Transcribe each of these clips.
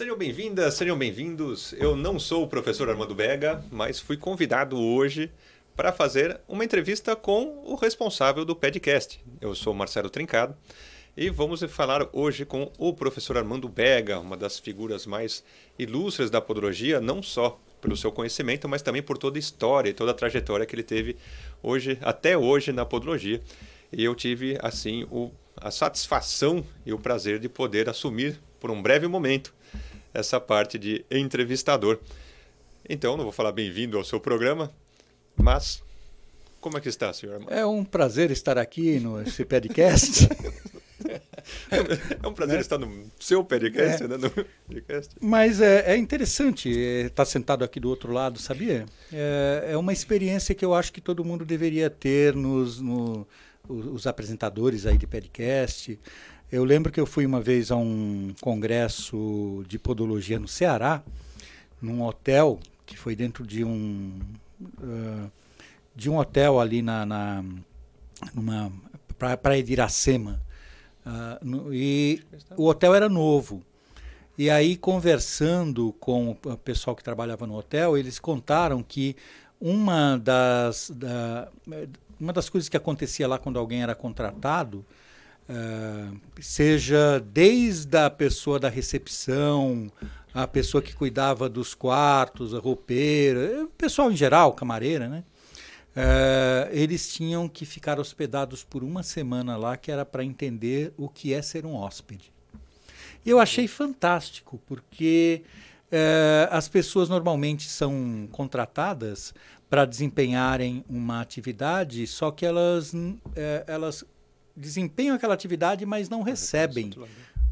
Sejam bem-vindas, sejam bem-vindos. Eu não sou o professor Armando Bega, mas fui convidado hoje para fazer uma entrevista com o responsável do podcast. Eu sou Marcelo Trincado e vamos falar hoje com o professor Armando Bega, uma das figuras mais ilustres da podologia, não só pelo seu conhecimento, mas também por toda a história e toda a trajetória que ele teve hoje até hoje na podologia. E eu tive assim o, a satisfação e o prazer de poder assumir por um breve momento essa parte de entrevistador. Então, não vou falar bem-vindo ao seu programa, mas como é que está, senhor? É um prazer estar aqui nesse podcast. é um prazer né? estar no seu podcast, é. né? No podcast. Mas é, é interessante estar sentado aqui do outro lado, sabia? É, é, uma experiência que eu acho que todo mundo deveria ter nos no, os apresentadores aí de podcast. Eu lembro que eu fui uma vez a um congresso de podologia no Ceará, num hotel que foi dentro de um uh, de um hotel ali na, na numa pra, praia de Iracema uh, no, e o hotel era novo e aí conversando com o pessoal que trabalhava no hotel eles contaram que uma das da, uma das coisas que acontecia lá quando alguém era contratado ah, seja desde a pessoa da recepção, a pessoa que cuidava dos quartos, a roupeira, o eh, pessoal em geral, camareira, né? Uh, eles tinham que ficar hospedados por uma semana lá, que era para entender o que é ser um hóspede. E eu achei fantástico, porque uh, as pessoas normalmente são contratadas para desempenharem uma atividade, só que elas, eh, elas desempenham aquela atividade, mas não recebem,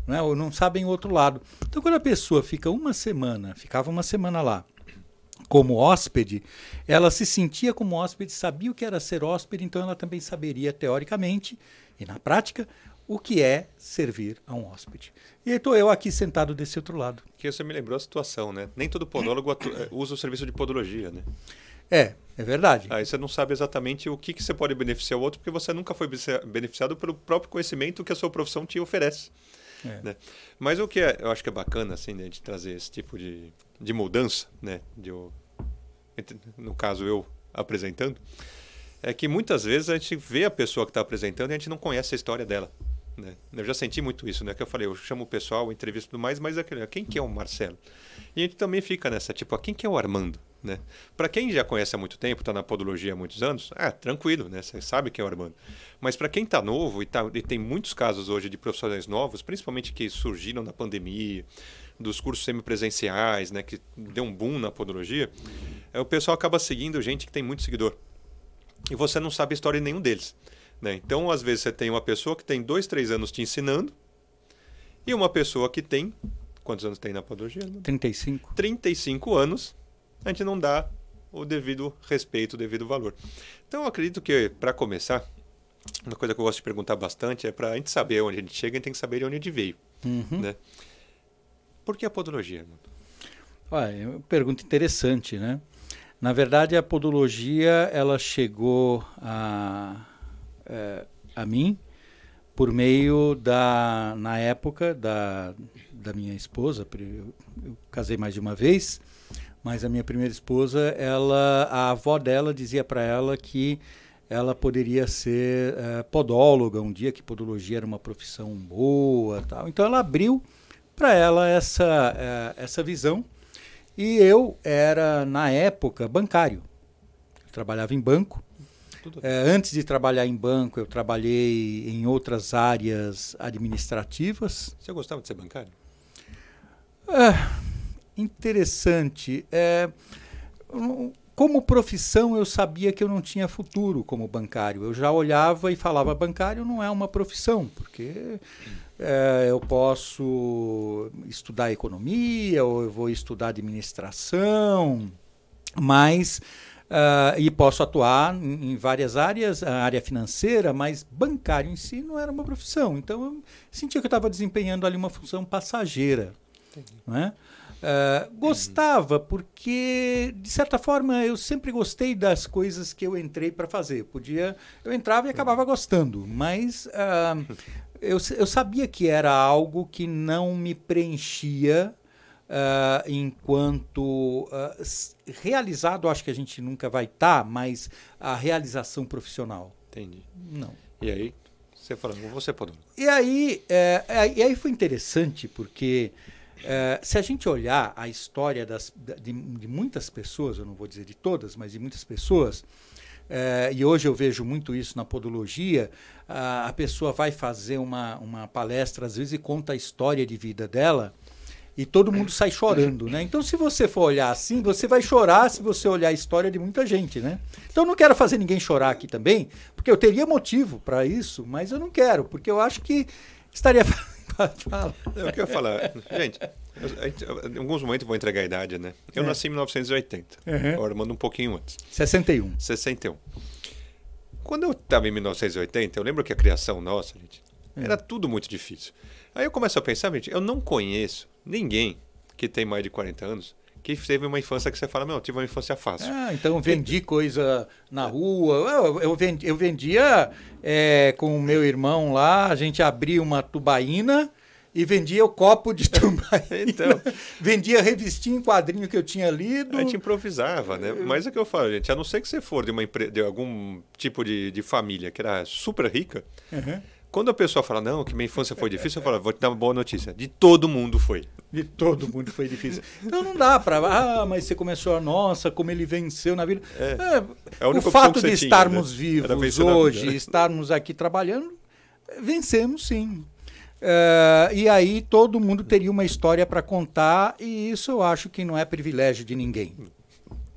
né? ou não sabem o outro lado. Então, quando a pessoa fica uma semana, ficava uma semana lá, como hóspede, ela se sentia como hóspede, sabia o que era ser hóspede, então ela também saberia, teoricamente e na prática, o que é servir a um hóspede. E estou eu aqui sentado desse outro lado. Que você me lembrou a situação, né? Nem todo podólogo eh, usa o serviço de podologia, né? É, é verdade. Aí você não sabe exatamente o que, que você pode beneficiar o outro, porque você nunca foi beneficiado pelo próprio conhecimento que a sua profissão te oferece. É. Né? Mas o que é, eu acho que é bacana assim, né, de trazer esse tipo de, de mudança, né, de, no caso eu apresentando, é que muitas vezes a gente vê a pessoa que está apresentando e a gente não conhece a história dela. Né? Eu já senti muito isso, né? Que eu falei, eu chamo o pessoal, entrevisto e tudo mais, mas é aquele, ah, quem que é o Marcelo? E a gente também fica nessa, tipo, ah, quem que é o Armando? Né? Para quem já conhece há muito tempo, está na podologia há muitos anos, é tranquilo, né? Você sabe quem é o Urbano. Mas para quem está novo e, tá, e tem muitos casos hoje de profissionais novos, principalmente que surgiram da pandemia, dos cursos semipresenciais, né? Que deu um boom na podologia, é, o pessoal acaba seguindo gente que tem muito seguidor. E você não sabe a história de nenhum deles. Né? Então, às vezes, você tem uma pessoa que tem dois, três anos te ensinando e uma pessoa que tem. Quantos anos tem na podologia? 35. 35 anos a gente não dá o devido respeito, o devido valor. Então, eu acredito que, para começar, uma coisa que eu gosto de perguntar bastante é para a gente saber onde a gente chega, a gente tem que saber de onde a gente veio. Uhum. Né? Por que a podologia, irmão? Olha, é uma pergunta interessante, né? Na verdade, a podologia ela chegou a, a, é, a mim por meio da, na época, da, da minha esposa. Eu, eu casei mais de uma vez mas a minha primeira esposa, ela, a avó dela dizia para ela que ela poderia ser é, podóloga um dia que podologia era uma profissão boa tal então ela abriu para ela essa é, essa visão e eu era na época bancário eu trabalhava em banco é, antes de trabalhar em banco eu trabalhei em outras áreas administrativas você gostava de ser bancário é, interessante. É, como profissão, eu sabia que eu não tinha futuro como bancário. Eu já olhava e falava: bancário não é uma profissão, porque é, eu posso estudar economia, ou eu vou estudar administração, mas. Uh, e posso atuar em, várias áreas, a área financeira, mas bancário em si não era uma profissão. Então eu sentia que eu estava desempenhando ali uma função passageira. Entendi. Né? Ah, gostava, porque, de certa forma, eu sempre gostei das coisas que eu entrei para fazer. Podia, eu entrava e acabava gostando, mas uh, eu, eu sabia que era algo que não me preenchia Uh, enquanto uh, realizado, acho que a gente nunca vai estar, tá, mas a realização profissional. Entendi. Não. E aí, você falando, você podendo. E aí, é, é, e aí foi interessante porque eh, se a gente olhar a história das, de, de, muitas pessoas, eu não vou dizer de todas, mas de muitas pessoas, é, e hoje eu vejo muito isso na podologia, a, a, pessoa vai fazer uma, uma palestra, às vezes, e conta a história de vida dela, e todo mundo sai chorando, né? Então, se você for olhar assim, você vai chorar se você olhar a história de muita gente, né? Então, eu não quero fazer ninguém chorar aqui também, porque eu teria motivo para isso, mas eu não quero, porque eu acho que estaria Fala. É eu quero falar. Gente, em alguns momentos eu vou entregar a idade, né? Eu é. nasci em 1980. Uhum. Agora mando um pouquinho antes. 61. 61. Quando eu estava em 1980, eu lembro que a criação nossa, gente, é. era tudo muito difícil. Aí eu começo a pensar, gente, eu não conheço ninguém que tem mais de 40 anos que teve uma infância que você fala, meu, tive uma infância fácil. Ah, então vendi coisa na rua. Eu, eu, vendi, eu vendia é, com o meu irmão lá, a gente abria uma tubaína e vendia o copo de tubaína. então, vendia revistinha em quadrinho que eu tinha lido. A gente improvisava, né? Mas é que eu falo, gente, a não ser que você for de, uma empre... de algum tipo de, de família que era super rica, uhum. quando a pessoa fala, não, que minha infância foi difícil, eu falo, vou te dar uma boa notícia. De todo mundo foi. De todo mundo foi difícil. Então não dá para. Ah, mas você começou a nossa, como ele venceu na vida. É, é, é o fato de né? estarmos tinha, vivos hoje, estarmos aqui trabalhando, vencemos sim. Uh, e aí todo mundo teria uma história para contar, e isso eu acho que não é privilégio de ninguém.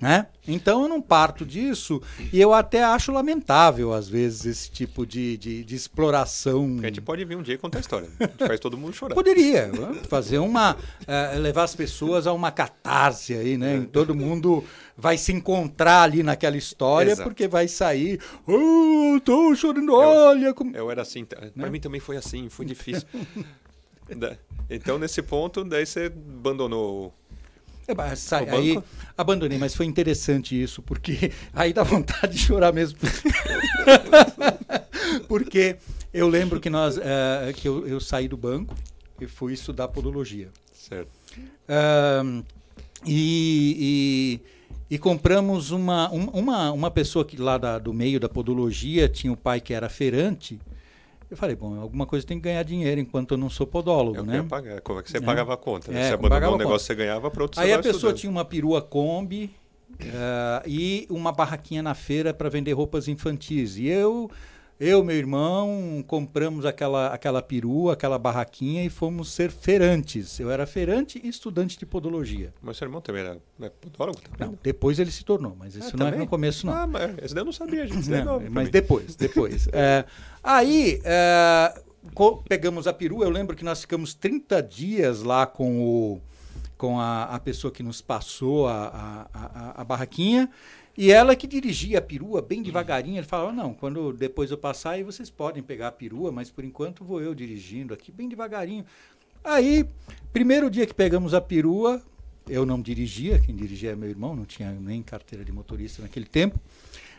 Né? Então eu não parto disso e eu até acho lamentável, às vezes, esse tipo de, de, de exploração. Porque a gente pode vir um dia e contar a história. Né? A gente faz todo mundo chorar. Poderia. Né? Fazer uma. Eh, levar as pessoas a uma catarse aí, né? É. Todo mundo vai se encontrar ali naquela história, Exato. porque vai sair. Oh, tô chorando, olha. Eu, como... eu era assim. Né? Para mim também foi assim, foi difícil. então, nesse ponto, daí você abandonou é, é Sai, aí abandonei, mas foi interessante isso, porque aí dá vontade de chorar mesmo. porque eu lembro que nós uh, que eu, eu, saí do banco e fui estudar podologia. Certo. e, e, e, compramos uma, uma, uma pessoa que lá da, do meio da podologia tinha um pai que era feirante eu falei, bom, alguma coisa tem que ganhar dinheiro enquanto eu não sou podólogo, é né? eu né? Pagar. Como é que você é. pagava a conta? Né? É, você abandonou um negócio você ganhava para outro Aí a pessoa estudando. tinha uma perua Kombi uh, e uma barraquinha na feira para vender roupas infantis. E eu eu, meu irmão, compramos aquela, aquela perua, aquela barraquinha e fomos ser feirantes. Eu era feirante e estudante de podologia. Mas seu irmão também era né, podólogo? Também, não, depois ele se tornou, mas isso ah, não é no começo, não. Ah, mas esse daí eu não sabia, gente. É não, mas mim. depois, depois. é, aí, é, pegamos a perua, eu lembro que nós ficamos 30 dias lá com o com a, a pessoa que nos passou a, a, a, a barraquinha e ela que dirigia a perua bem hum. devagarinho, ele falava, não, quando depois eu passar aí vocês podem pegar a perua, mas por enquanto vou eu dirigindo aqui bem devagarinho. Aí, primeiro dia que pegamos a perua, eu não dirigia, quem dirigia é meu irmão, não tinha nem carteira de motorista naquele tempo.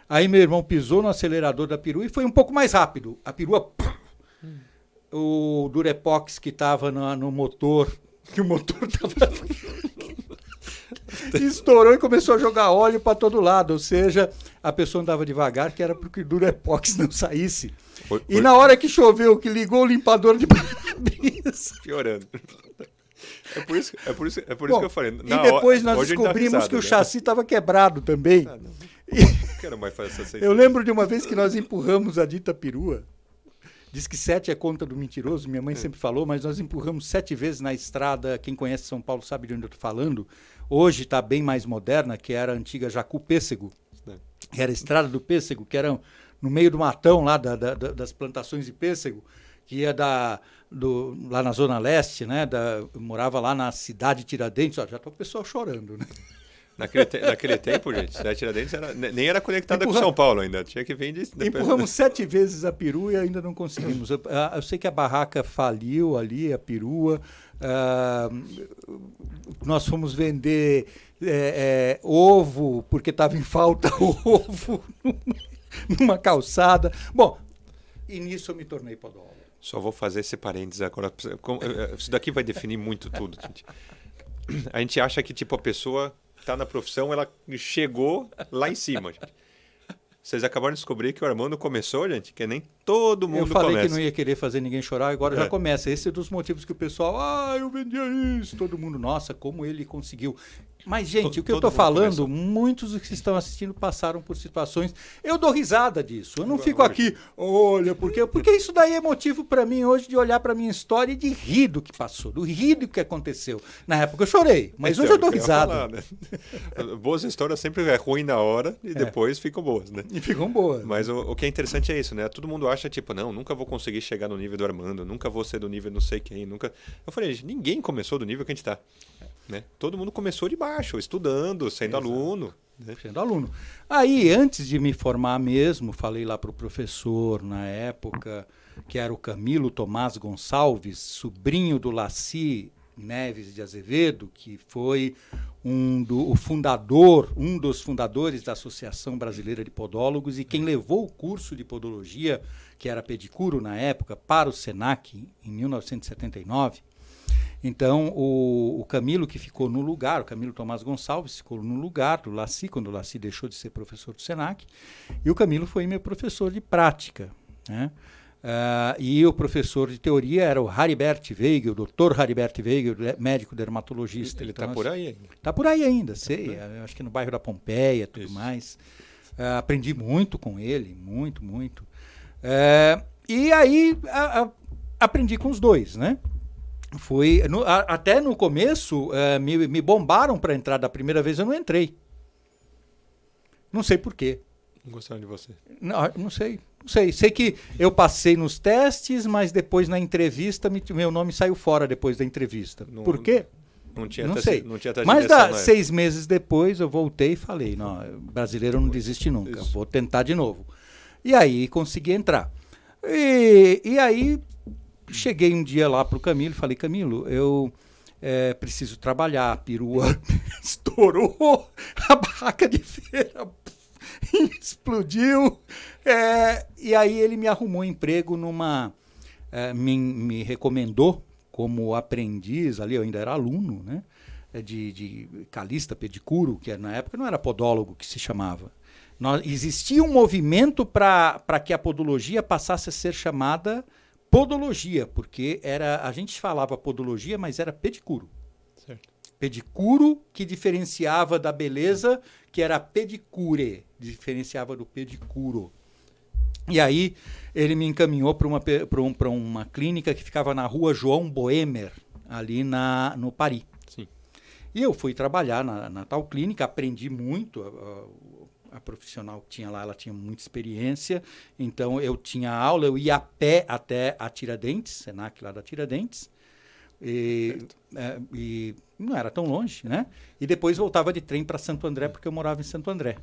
Aí meu irmão pisou no acelerador da perua e foi um pouco mais rápido. A perua, hum. o Durepox que estava no, no motor, que o motor estava... estourou e começou a jogar óleo para todo lado. Ou seja, a pessoa andava devagar, que era porque o Durepox não saísse. Oi, e oi. na hora que choveu, que ligou o limpador de para-brisa. Piorando. É por isso, é por isso, é por Bom, isso que eu falei. Na e depois nós descobrimos que o né? chassi estava quebrado também. Ah, Não quero mais fazer essa eu lembro de uma vez que nós empurramos a dita perua. Diz que sete é conta do mentiroso, minha mãe é. sempre falou, mas nós empurramos sete vezes na estrada. Quem conhece São Paulo sabe de onde eu estou falando hoje está bem mais moderna, que era a antiga Jacu Pêssego, né? que era a Estrada do Pêssego, que era no meio do matão lá da, da, das plantações de pêssego, que ia da, do, lá na Zona Leste, né? Da, morava lá na cidade de Tiradentes, ó, já está o pessoal chorando, né? Naquele, te, naquele tempo, gente, cidade de Tiradentes era, nem era conectada Empurra... com São Paulo ainda, tinha que vir de... Empurramos sete vezes a perua e ainda não conseguimos. Eu, eu sei que a barraca faliu ali, a perua, Uh, nós fomos vender é, é, ovo, porque estava em falta ovo numa calçada. Bom, e nisso eu me tornei podólogo. Só vou fazer esse parênteses agora. Eh, eh, isso daqui vai definir muito tudo, gente. A gente acha que tipo a pessoa está na profissão, ela chegou lá em cima, gente. Vocês acabaram de descobrir que o Armando começou, gente, que nem todo mundo Eu falei começa. que não ia querer fazer ninguém chorar, agora é. já começa. Esse é dos motivos que o pessoal, ah, eu vendia isso, todo mundo, nossa, como ele conseguiu. Mas, gente, o que eu estou falando, começou. muitos que estão assistindo passaram por situações. Eu dou risada disso. Eu não fico aqui, olha, porque, porque isso daí é motivo para mim hoje de olhar para minha história e de rir do que passou, do rir do que aconteceu. Na época eu chorei, mas então, hoje eu dou risada. Falar, né? boas histórias sempre é ruim na hora e é. depois ficam boas, né? E ficam boas. Mas o, o, que é interessante é isso, né? Todo mundo acha, tipo, não, nunca vou conseguir chegar no nível do Armando, nunca vou ser do nível não sei quem, nunca. Eu falei, ninguém começou do nível que a gente está. Né? Todo mundo começou de baixo, estudando, sendo Exato. aluno. Né? Sendo aluno. Aí, antes de me formar mesmo, falei lá para o professor, na época, que era o Camilo Tomás Gonçalves, sobrinho do Laci Neves de Azevedo, que foi um do, o fundador, um dos fundadores da Associação Brasileira de Podólogos e quem levou o curso de podologia, que era pedicuro na época, para o SENAC em 1979. Então, o, o, Camilo, que ficou no lugar, o Camilo Tomás Gonçalves, ficou no lugar do Laci, quando o Laci deixou de ser professor do SENAC, e o Camilo foi meu professor de prática. Né? Uh, e o professor de teoria era o Haribert Weigel, o Dr. Haribert Weigel, é médico dermatologista. Ele está então, tá por aí ainda? Está por aí ainda, tá sei. Tá acho que no bairro da Pompeia tudo Isso. mais. Uh, aprendi muito com ele, muito, muito. Uh, e aí a, a, aprendi com os dois, né? Fui. No, a, até no começo, eh, me, me bombaram para entrar. Da primeira vez eu não entrei. Não sei por quê. Não gostaram de você? Não, ah, não sei. Não sei. Sei que eu passei nos testes, mas depois na entrevista, me, meu nome saiu fora depois da entrevista. Não, por quê? Não tinha não sei. Não tinha mas da, né? seis meses depois eu voltei e falei: não, brasileiro não desiste nunca, Isso. vou tentar de novo. E aí consegui entrar. E, e aí Cheguei um dia lá para o Camilo e falei, Camilo, eu é, preciso trabalhar, a perua estourou, a barraca de feira explodiu. É, e aí ele me arrumou um emprego numa. É, me, me, recomendou como aprendiz ali, eu ainda era aluno, né? De, de calista pedicuro, que na época não era podólogo que se chamava. Nós, existia um movimento para que a podologia passasse a ser chamada podologia, porque era a gente falava podologia, mas era pedicuro. Certo. Pedicuro que diferenciava da beleza, que era pedicure, diferenciava do pedicuro. E aí ele me encaminhou para uma, pra um, pra uma clínica que ficava na rua João Boemer, ali na, no Paris. Sim. E eu fui trabalhar na, na tal clínica, aprendi muito. Uh, a profissional que tinha lá, ela tinha muita experiência. Então eu tinha aula, eu ia a pé até a Tiradentes, Senac lá da Tiradentes. E, é, e não era tão longe, né? E depois voltava de trem para Santo André, porque eu morava em Santo André.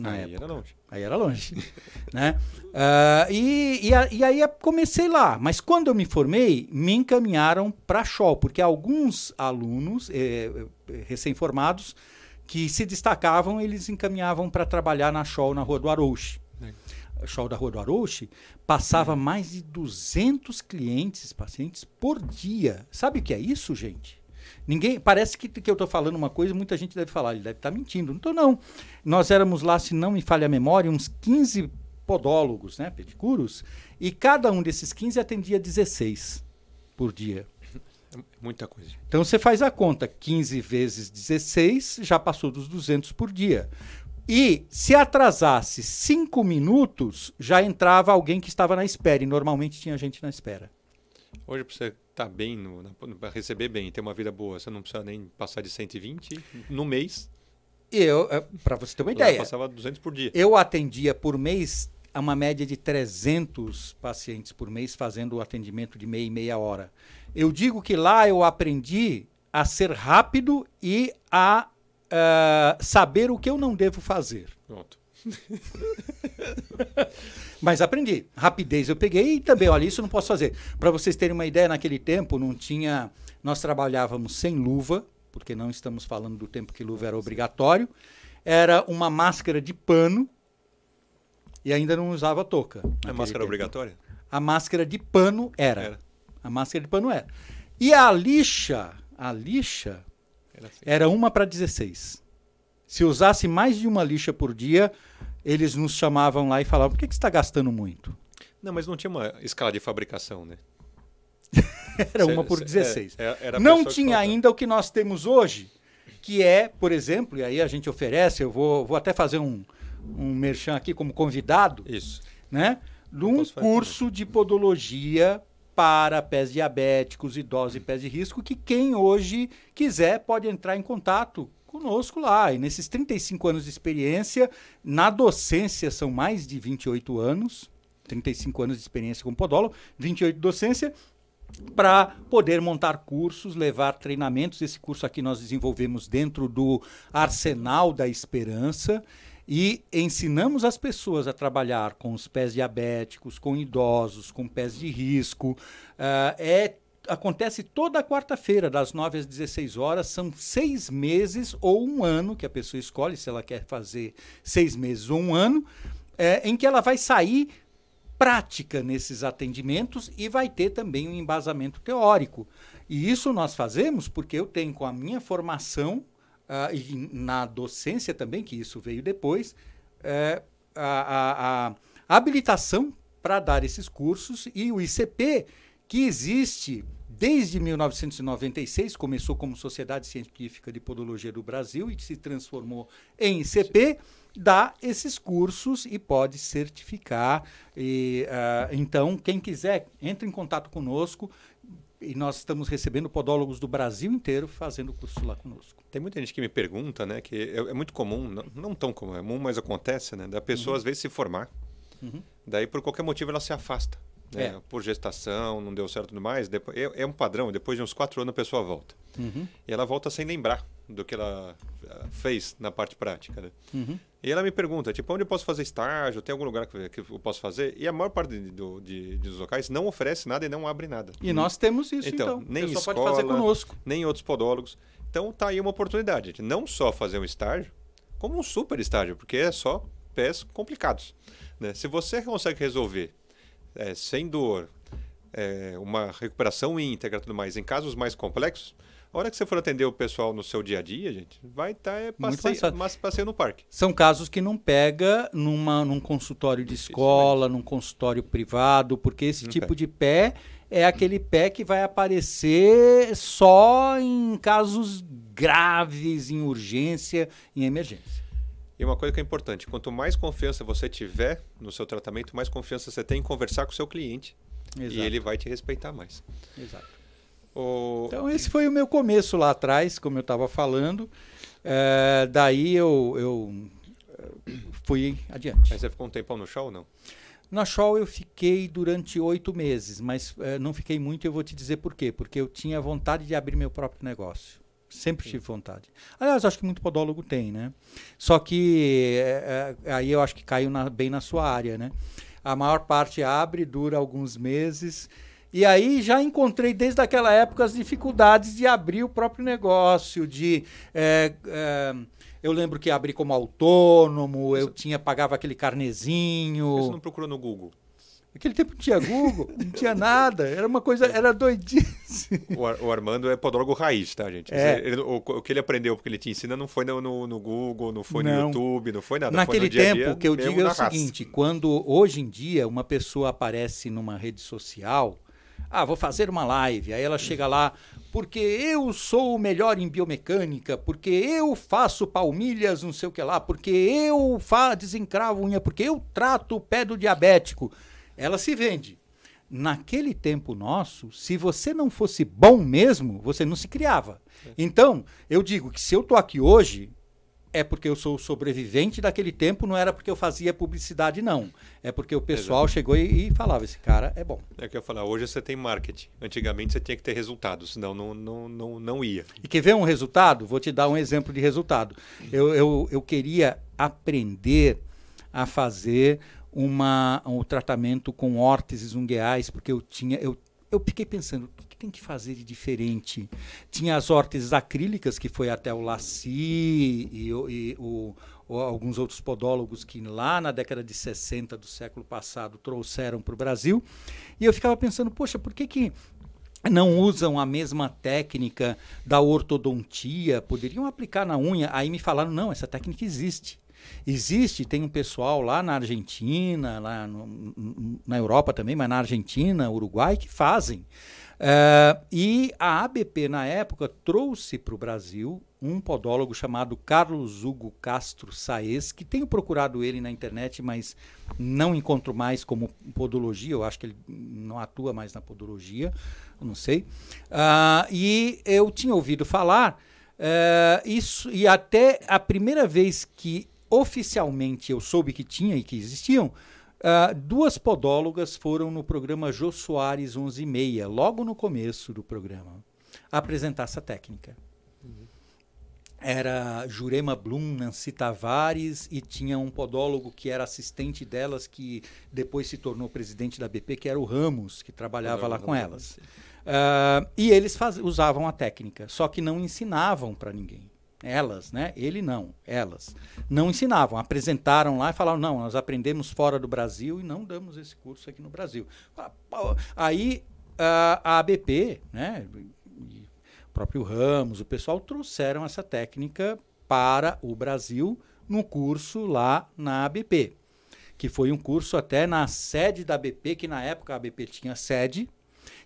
Na aí época. era longe. Aí era longe. né? Uh, e, e, e, aí comecei lá. Mas quando eu me formei, me encaminharam para a porque alguns alunos eh, eh recém-formados que se destacavam, eles encaminhavam para trabalhar na Show, na Rua do Arouche. A Show da Rua do Arouche passava é. mais de 200 clientes, pacientes, por dia. Sabe o que é isso, gente? Ninguém parece que, que eu estou falando uma coisa, muita gente deve falar, ele deve estar tá mentindo. Não estou, não. Nós éramos lá, se não me falha a memória, uns 15 podólogos, né, pedicuros, e cada um desses 15 atendia 16 por dia. É muita coisa. Então você faz a conta, 15 vezes 16 já passou dos 200 por dia. E se atrasasse 5 minutos, já entrava alguém que estava na espera, e normalmente tinha gente na espera. Hoje, para você estar tá bem, para receber bem, ter uma vida boa, você não precisa nem passar de 120 no mês. Eu, é, para você ter uma ideia, passava 200 por dia. Eu atendia por mês a uma média de 300 pacientes por mês, fazendo o atendimento de meia e meia hora. Eu digo que lá eu aprendi a ser rápido e a uh, saber o que eu não devo fazer. Pronto. Mas aprendi. Rapidez eu peguei e também, olha, isso eu não posso fazer. Para vocês terem uma ideia, naquele tempo não tinha. Nós trabalhávamos sem luva, porque não estamos falando do tempo que luva era obrigatório. Era uma máscara de pano e ainda não usava touca. A máscara tempo. obrigatória? A máscara de pano era. era. A máscara de pano era. E a lixa, a lixa era, era uma para 16. Se usasse mais de uma lixa por dia, eles nos chamavam lá e falavam: por que, que você está gastando muito? Não, mas não tinha uma escala de fabricação, né? era uma por 16. É, é, era não tinha ainda o que nós temos hoje, que é, por exemplo, e aí a gente oferece, eu vou, vou até fazer um, um merchan aqui como convidado. Isso. Né? um curso de podologia para pés diabéticos, idosos e pés de risco, que quem hoje quiser pode entrar em contato conosco lá. E nesses 35 anos de experiência, na docência são mais de 28 anos, 35 anos de experiência como podólogo, 28 de docência, para poder montar cursos, levar treinamentos. Esse curso aqui nós desenvolvemos dentro do Arsenal da Esperança. E ensinamos as pessoas a trabalhar com os pés diabéticos, com idosos, com pés de risco. Uh, é acontece toda quarta-feira, das 9 às 16 horas. São seis meses ou um ano que a pessoa escolhe, se ela quer fazer seis meses ou um ano, é, em que ela vai sair prática nesses atendimentos e vai ter também um embasamento teórico. E isso nós fazemos porque eu tenho com a minha formação ah, e na docência também, que isso veio depois, é, a, a, a habilitação para dar esses cursos e o ICP, que existe desde 1996, começou como Sociedade Científica de Podologia do Brasil e se transformou em ICP, dá esses cursos e pode certificar. E, uh, então, quem quiser, entre em contato conosco e nós estamos recebendo podólogos do Brasil inteiro fazendo curso lá conosco. Tem muita gente que me pergunta, né, que é, é muito comum, não, não, tão comum, é mas acontece, né, da pessoa uhum. às vezes se formar, uhum. daí por qualquer motivo ela se afasta, né, é. por gestação, não deu certo demais, depois, é, é, um padrão, depois de uns quatro anos a pessoa volta. Uhum. E ela volta sem lembrar do que ela eh, fez na parte prática. Né? Uhum. E ela me pergunta, tipo, onde eu posso fazer estágio? Tem algum lugar que, eu posso fazer? E a maior parte de, de, dos locais não oferece nada e não abre nada. E nós temos isso, então. então. Nem escola, pode fazer conosco. Nem outros podólogos. Então, tá aí uma oportunidade. Não só fazer um estágio, como um super estágio, porque é só pés complicados. Né? Se você consegue resolver é, sem dor, é, uma recuperação íntegra tudo mais, em casos mais complexos, a hora que você for atender o pessoal no seu dia a dia, gente, vai estar tá, é passeio, mas no parque. São casos que não pega numa, num consultório de escola, num consultório privado, porque esse não tipo pega. de pé é aquele pé que vai aparecer só em casos graves, em urgência, em emergência. E uma coisa que é importante, quanto mais confiança você tiver no seu tratamento, mais confiança você tem em conversar com o seu cliente. Exato. E ele vai te respeitar mais. Exato. O... Então, esse foi o meu começo lá atrás, como eu estava falando. É, daí eu, eu eh, fui adiante. Mas você ficou um tempão no show ou não? Na show eu fiquei durante oito meses, mas eh, não fiquei muito eu vou te dizer por quê. Porque eu tinha vontade de abrir meu próprio negócio. Sempre Sim. tive vontade. Aliás, acho que muito podólogo tem, né? Só que aí eu acho que caiu na, bem na sua área, né? A maior parte abre, dura alguns meses e aí já encontrei desde aquela época as dificuldades de abrir o próprio negócio, de. É, é, eu lembro que abri como autônomo, eu tinha pagava aquele carnezinho. Você não procurou no Google? Aquele tempo não tinha Google, não tinha nada, era uma coisa, era doidice. O, Ar, o Armando é podólogo raiz, tá, gente? É. Ele, o, o, que ele aprendeu, porque ele te ensina, não foi no, no, Google, não foi não. no YouTube, não foi nada. Naquele foi tempo, dia, o que eu digo é o seguinte: quando hoje em dia uma pessoa aparece numa rede social, ah, vou fazer uma live. Aí ela chega lá, porque eu sou o melhor em biomecânica, porque eu faço palmilhas, não sei o que lá, porque eu fa desencravo unha, porque eu trato o pé do diabético. Ela se vende. Naquele tempo nosso, se você não fosse bom mesmo, você não se criava. É. Então, eu digo que se eu tô aqui hoje, é porque eu sou sobrevivente daquele tempo, não era porque eu fazia publicidade, não. É porque o pessoal chegou e, e, falava: esse cara é bom. É o que eu falar, hoje você tem marketing. Antigamente você tinha que ter resultado, senão não, não, não, não ia. E quer ver um resultado? Vou te dar um exemplo de resultado. Eu, eu, eu queria aprender a fazer uma, um tratamento com órteses ungueais, porque eu tinha. Eu, eu fiquei pensando, tem que fazer de diferente? Tinha as hortes acrílicas, que foi até o Laci e, e o, o, alguns outros podólogos que lá na década de 60 do século passado trouxeram para o Brasil. E eu ficava pensando, poxa, por que, que não usam a mesma técnica da ortodontia, poderiam aplicar na unha. Aí me falaram: não, essa técnica existe. Existe, tem um pessoal lá na Argentina, lá no, na Europa também, mas na Argentina, Uruguai, que fazem. Uh, e a ABP, na época, trouxe para o Brasil um podólogo chamado Carlos Hugo Castro Saez, que tenho procurado ele na internet, mas não encontro mais como podologia, eu acho que ele não atua mais na podologia, não sei. Uh, e eu tinha ouvido falar, uh, isso, e até a primeira vez que oficialmente eu soube que tinha e que existiam, Uh, duas podólogas foram no programa Jô Soares 11 e meia, logo no começo do programa, apresentar essa técnica. Uhum. Era Jurema Blum, Nancy Tavares e tinha um podólogo que era assistente delas, que depois se tornou presidente da BP, que era o Ramos, que trabalhava lá com elas. Uh, e eles usavam a técnica, só que não ensinavam para ninguém. Elas, né? Ele não, elas. Não ensinavam, apresentaram lá e falaram: não, nós aprendemos fora do Brasil e não damos esse curso aqui no Brasil. Ah, aí a ABP, né? O próprio Ramos, o pessoal trouxeram essa técnica para o Brasil no curso lá na ABP, que foi um curso até na sede da ABP, que na época a ABP tinha sede,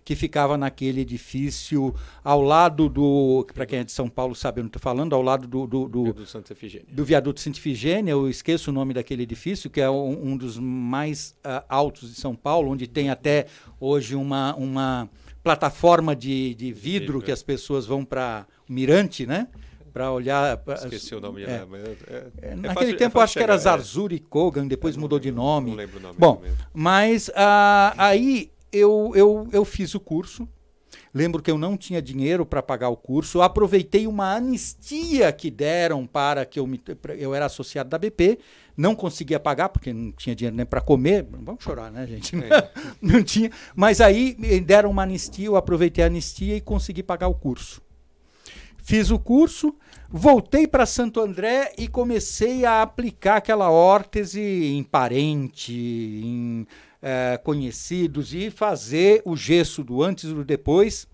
que ficava naquele edifício ao lado do. Para quem é de São Paulo sabe onde estou falando, ao lado do. Do, do, viaduto Santa Efigênia. Do viaduto Santa Efigênia, eu esqueço o nome daquele edifício, que é um, um dos mais uh, altos de São Paulo, onde tem até hoje uma, uma plataforma de, de vidro que as pessoas vão para Mirante, né? para olhar. Pra, Esqueci o nome é, é, é, Naquele fácil, tempo acho chegar, que era Zarzuri e Kogan, depois mudou de nome. Não lembro o nome. Bom, mas ah, aí eu, eu, eu fiz o curso. Lembro que eu não tinha dinheiro para pagar o curso. Eu aproveitei uma anistia que deram para que eu, me, eu era associado da BP. Não conseguia pagar, porque não tinha dinheiro nem para comer. Vamos chorar, né, gente? É. não tinha. Mas aí deram uma anistia, eu aproveitei a anistia e consegui pagar o curso. Fiz o curso, voltei para Santo André e comecei a aplicar aquela órtese em parente, em é, conhecidos e fazer o gesso do antes e do depois.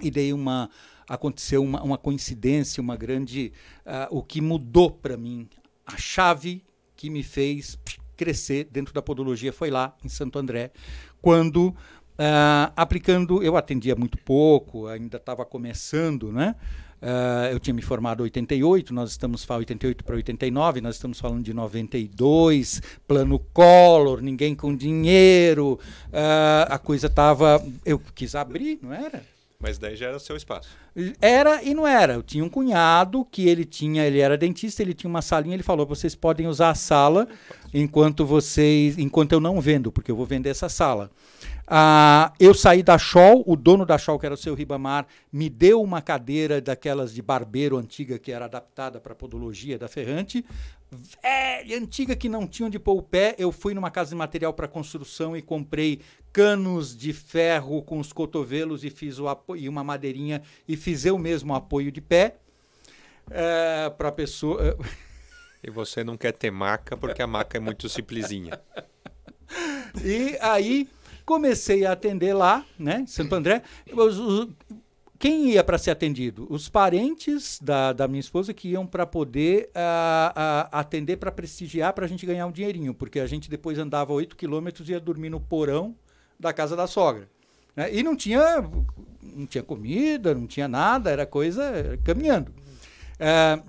E daí uma, aconteceu uma, uma coincidência, uma grande. Uh, o que mudou para mim, a chave que me fez crescer dentro da podologia foi lá, em Santo André, quando. Uh, aplicando, eu atendia muito pouco, ainda estava começando, né? Uh, eu tinha me formado em 88, nós estamos falando 88 para 89, nós estamos falando de 92, plano Collor, ninguém com dinheiro, uh, a coisa estava. Eu quis abrir, não era? Mas daí já era o seu espaço. Era e não era. Eu tinha um cunhado que ele tinha, ele era dentista, ele tinha uma salinha, ele falou: "Vocês podem usar a sala enquanto vocês, enquanto eu não vendo, porque eu vou vender essa sala". Ah, eu saí da Scholl, o dono da Scholl, que era o seu Ribamar, me deu uma cadeira daquelas de barbeiro antiga que era adaptada para podologia da Ferrante velha, antiga que não tinha onde pôr o pé. Eu fui numa casa de material para construção e comprei canos de ferro com os cotovelos e fiz o apoio, uma madeirinha e fiz eu mesmo o apoio de pé é, eh, para pessoa. Eh, e você não quer ter maca porque a maca é muito simplesinha. e aí comecei a atender lá, né, Santo André. Os, os, quem ia para ser atendido? Os parentes da, da minha esposa que iam para poder uh, uh, atender, para prestigiar, para a gente ganhar um dinheirinho, porque a gente depois andava 8 quilômetros e ia dormir no porão da casa da sogra. Né? E não tinha, não tinha comida, não tinha nada, era coisa caminhando. Uh,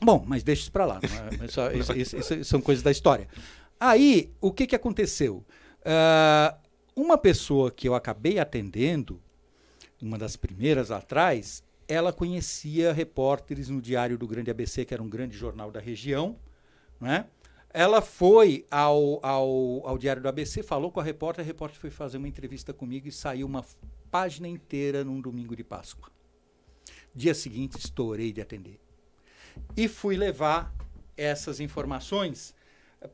bom, mas deixa isso para lá, é? só, isso, isso, isso, são coisas da história. Aí, o que, que aconteceu? Ah, uma pessoa que eu acabei atendendo, uma das primeiras atrás, ela conhecia repórteres no Diário do Grande ABC, que era um grande jornal da região, né? Ela foi ao, ao, ao Diário do ABC, falou com a repórter, a repórter foi fazer uma entrevista comigo e saiu uma página inteira num domingo de Páscoa. Dia seguinte, estourei de atender. E fui levar essas informações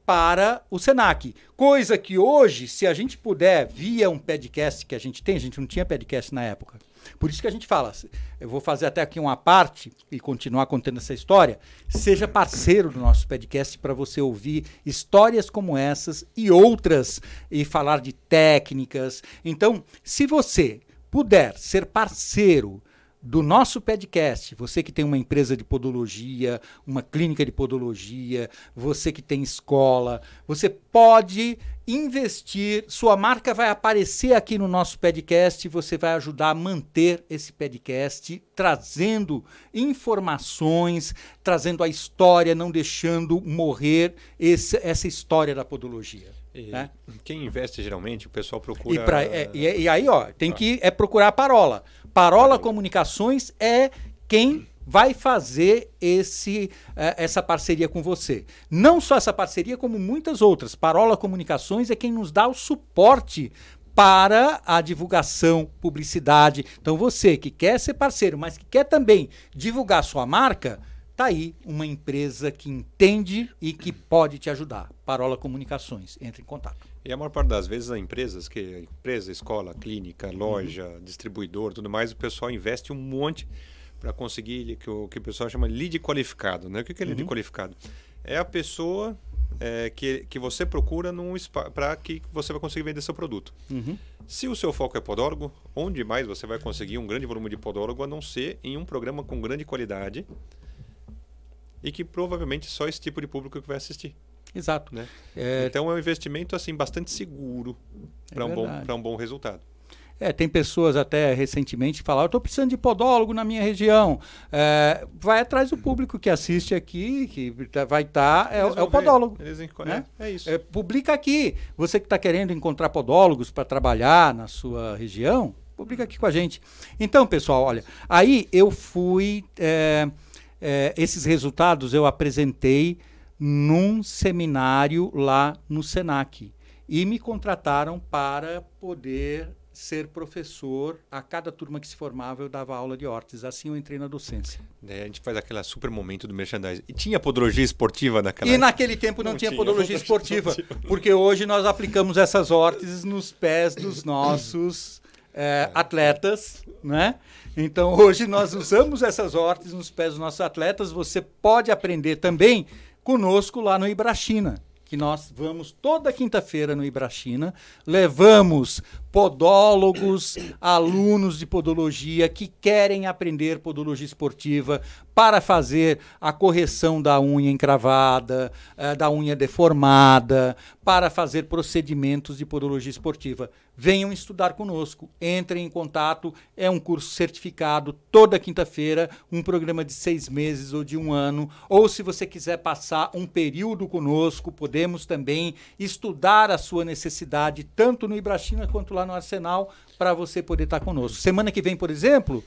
para o SENAC. Coisa que hoje, se a gente puder, via um podcast que a gente tem, a gente não tinha podcast na época. Por isso que a gente fala, eu vou fazer até aqui uma parte e continuar contando essa história. Seja parceiro do nosso podcast para você ouvir histórias como essas e outras e falar de técnicas. Então, se você puder ser parceiro do nosso podcast, você que tem uma empresa de podologia, uma clínica de podologia, você que tem escola, você pode investir, sua marca vai aparecer aqui no nosso podcast você vai ajudar a manter esse podcast, trazendo informações, trazendo a história, não deixando morrer esse, essa história da podologia né? Quem investe geralmente, o pessoal procura. E, pra, é, e, é, e aí, ó, tem ah. que é procurar a Parola. Parola ah. Comunicações é quem vai fazer esse, é, essa parceria com você. Não só essa parceria, como muitas outras. Parola Comunicações é quem nos dá o suporte para a divulgação, publicidade. Então você que quer ser parceiro, mas que quer também divulgar sua marca, Tá aí uma empresa que entende e que pode te ajudar. Parola Comunicações, entre em contato. E a maior parte das vezes as empresas, que empresa, escola, clínica, loja, uhum. distribuidor, tudo mais, o pessoal investe um monte para conseguir que o que o pessoal chama lead qualificado, né? O que é lead uhum. qualificado? É a pessoa é, que, que você procura para que você vai conseguir vender seu produto. Uhum. Se o seu foco é podólogo, onde mais você vai conseguir um grande volume de podólogo a não ser em um programa com grande qualidade? e que provavelmente é só esse tipo de público que vai assistir. Exato. Né? É... Então é um investimento assim bastante seguro é para um, bom, um bom resultado. É, tem pessoas até recentemente que falaram, estou precisando de podólogo na minha região. É, vai atrás do público que assiste aqui, que tá, vai estar, tá, é, é, o podólogo. Eles né? É, é isso. É, publica aqui. Você que está querendo encontrar podólogos para trabalhar na sua região, publica aqui com a gente. Então, pessoal, olha, aí eu fui é, esses resultados eu apresentei num seminário lá no SENAC e me contrataram para poder ser professor. A cada turma que se formava, eu dava aula de hortes Assim eu entrei na docência. É, a gente faz aquele super momento do merchandising. E tinha podologia esportiva naquela E naquele tempo não, não tinha, podologia esportiva, porque hoje nós aplicamos essas hortes nos pés dos nossos é, atletas, né? Então hoje nós usamos essas hortes nos pés dos nossos atletas. Você pode aprender também conosco lá no Ibrachina, que nós vamos toda quinta-feira no Ibrachina, levamos podólogos, alunos de podologia que querem aprender podologia esportiva para fazer a correção da unha encravada, eh, da unha deformada, para fazer procedimentos de podologia esportiva. Venham estudar conosco, entrem em contato, é um curso certificado toda quinta-feira, um programa de seis meses ou de um ano, ou se você quiser passar um período conosco, podemos também estudar a sua necessidade, tanto no Ibrachina quanto lá no Arsenal para você poder estar tá conosco. Semana que vem, por exemplo,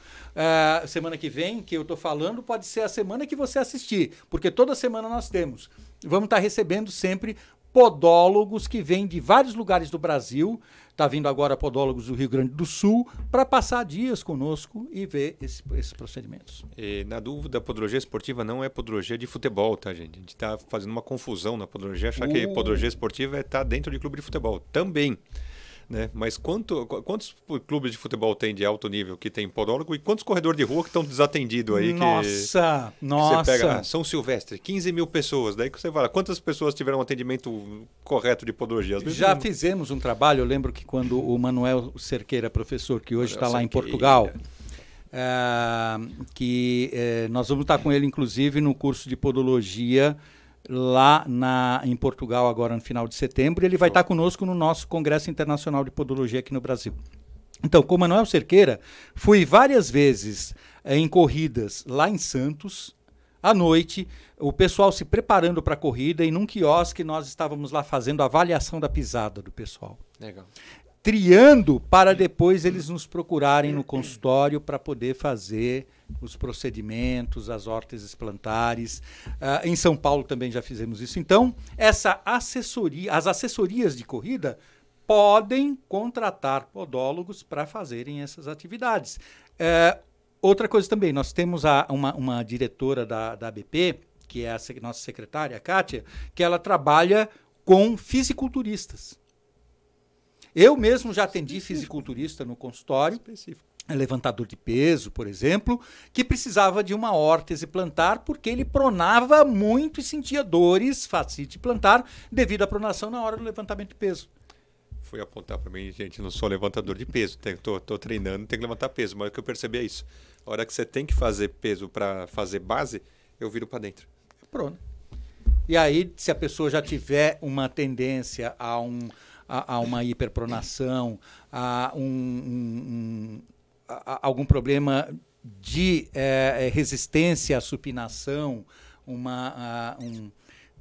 uh, semana que vem que eu estou falando pode ser a semana que você assistir, porque toda semana nós temos. Vamos estar tá recebendo sempre podólogos que vêm de vários lugares do Brasil, está vindo agora podólogos do Rio Grande do Sul, para passar dias conosco e ver esse, esses procedimentos. na dúvida, podologia esportiva não é podologia de futebol, tá, gente? A gente está fazendo uma confusão na podologia, achar uh. que podologia esportiva é estar tá dentro de clube de futebol. Também. Né? Mas quanto, quantos clubes de futebol tem de alto nível que tem podólogo e quantos corredores de rua que estão desatendidos aí? Nossa, que, nossa. Que você pega, ah, São Silvestre, 15 mil pessoas. Daí que você fala, quantas pessoas tiveram um atendimento correto de podologia? Já não... fizemos um trabalho, eu lembro que quando o Manuel Cerqueira, professor, que hoje está lá em Portugal... Eh, que eh, nós vamos estar com ele, inclusive, no curso de podologia lá na, em Portugal, agora no final de setembro. ele vai estar tá conosco no nosso Congresso Internacional de Podologia aqui no Brasil. Então, com o Manuel Cerqueira, fui várias vezes é, em corridas lá em Santos, à noite, o pessoal se preparando para a corrida e num quiosque nós estávamos lá fazendo a avaliação da pisada do pessoal. Legal triando para depois eles nos procurarem no consultório para poder fazer os procedimentos, as órteses plantares. Uh, em São Paulo também já fizemos isso. Então, essa assessoria, as assessorias de corrida podem contratar podólogos para fazerem essas atividades. Uh, outra coisa também, nós temos a, uma, uma, diretora da, da ABP, que é a nossa secretária, a Kátia, que ela trabalha com fisiculturistas. Eu mesmo já atendi fisiculturista no consultório. Específico levantador de peso, por exemplo, que precisava de uma órtese plantar porque ele pronava muito e sentia dores facite plantar devido à pronação na hora do levantamento de peso. Foi apontar para mim, gente, não sou levantador de peso, estou treinando, tenho que levantar peso, mas o é que eu percebi é isso. A hora que você tem que fazer peso para fazer base, eu viro para dentro. Pronto. E aí, se a pessoa já tiver uma tendência a um a, a uma hiperpronação, a, um, um, a algum problema de é, resistência à supinação, uma, a, um,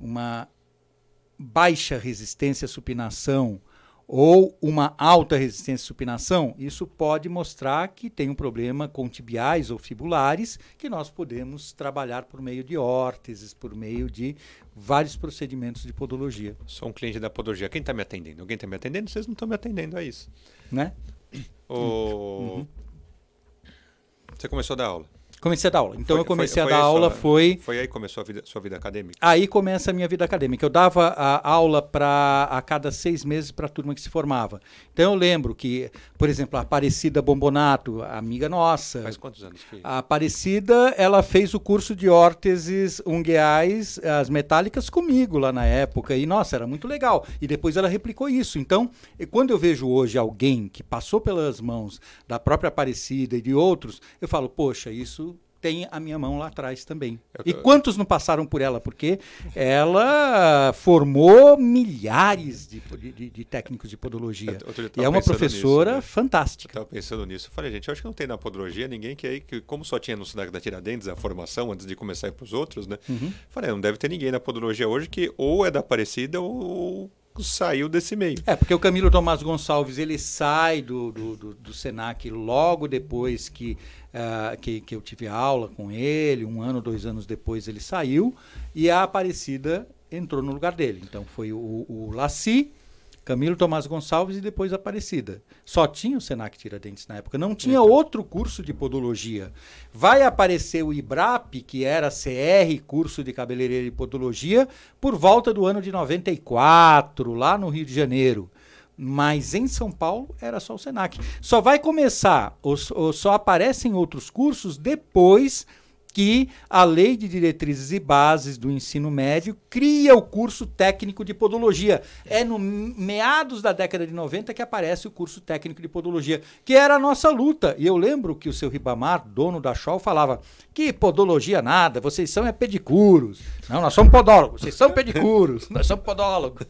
uma baixa resistência à supinação, ou uma alta resistência à supinação, isso pode mostrar que tem um problema com tibiais ou fibulares que nós podemos trabalhar por meio de órteses, por meio de vários procedimentos de podologia. Sou um cliente da podologia. Quem está me atendendo? Alguém está me atendendo? Vocês não estão me atendendo a é isso. Né? O... Uhum. Você começou a dar aula. Comecei a dar aula. Então foi, eu comecei foi, a dar aula sua, foi. Foi aí que começou a vida, sua vida acadêmica? Aí começa a minha vida acadêmica. Eu dava a aula para a cada seis meses para a turma que se formava. Então eu lembro que, por exemplo, a Aparecida Bombonato, amiga nossa. Faz quantos anos que? A Aparecida, ela fez o curso de órteses ungueais, as metálicas comigo lá na época. E nossa, era muito legal. E depois ela replicou isso. Então, quando eu vejo hoje alguém que passou pelas mãos da própria Aparecida e de outros, eu falo, poxa, isso tem a minha mão lá atrás também. e quantos não passaram por ela? Porque ela formou milhares de, de, de técnicos de podologia. Eu, e é uma professora nisso, né? fantástica. Estava pensando nisso. Eu falei, gente, eu acho que não tem na podologia ninguém que aí, que, como só tinha no Senac da Tiradentes a formação antes de começar para os outros, né? Uhum. Falei, não deve ter ninguém na podologia hoje que ou é da Aparecida ou saiu desse meio. É, porque o Camilo Tomás Gonçalves ele sai do, do, do, do Senac logo depois que eh, que, que eu tive aula com ele, um ano, dois anos depois ele saiu, e a Aparecida entrou no lugar dele. Então foi o, o Laci, Camilo Tomás Gonçalves e depois Aparecida. Só tinha o Senac Tiradentes na época, não tinha então. outro curso de podologia. Vai aparecer o IBRAP, que era CR, curso de cabeleireiro e podologia, por volta do ano de 94, lá no Rio de Janeiro. Mas em São Paulo era só o SENAC. Só vai começar, ou, ou só aparecem outros cursos depois que a Lei de Diretrizes e Bases do Ensino Médio cria o curso técnico de podologia. É no meados da década de 90 que aparece o curso técnico de podologia, que era a nossa luta. E eu lembro que o seu Ribamar, dono da Shaw, falava que podologia nada, vocês são é pedicuros. Não, nós somos podólogos, vocês são pedicuros, nós somos podólogos.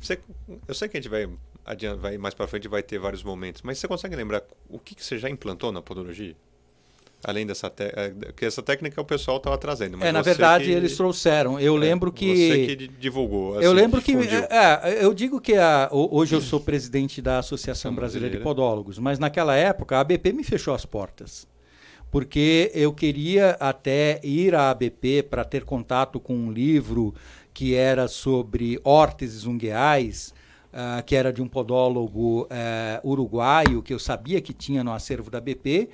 Você, eu sei que a gente vai, adianta, vai mais para frente vai ter vários momentos, mas você consegue lembrar o que, que você já implantou na podologia? Além dessa técnica, que essa técnica o pessoal estava trazendo. é, na verdade que, eles trouxeram. Eu é, lembro que. Você que divulgou. Assim, eu lembro que. É, é, eu digo que a, hoje eu sou presidente da Associação Brasileira de Podólogos, mas naquela época a ABP me fechou as portas porque eu queria até ir à ABP para ter contato com um livro que era sobre órteses ungueais, uh, que era de um podólogo uh, uruguaio, que eu sabia que tinha no acervo da BP.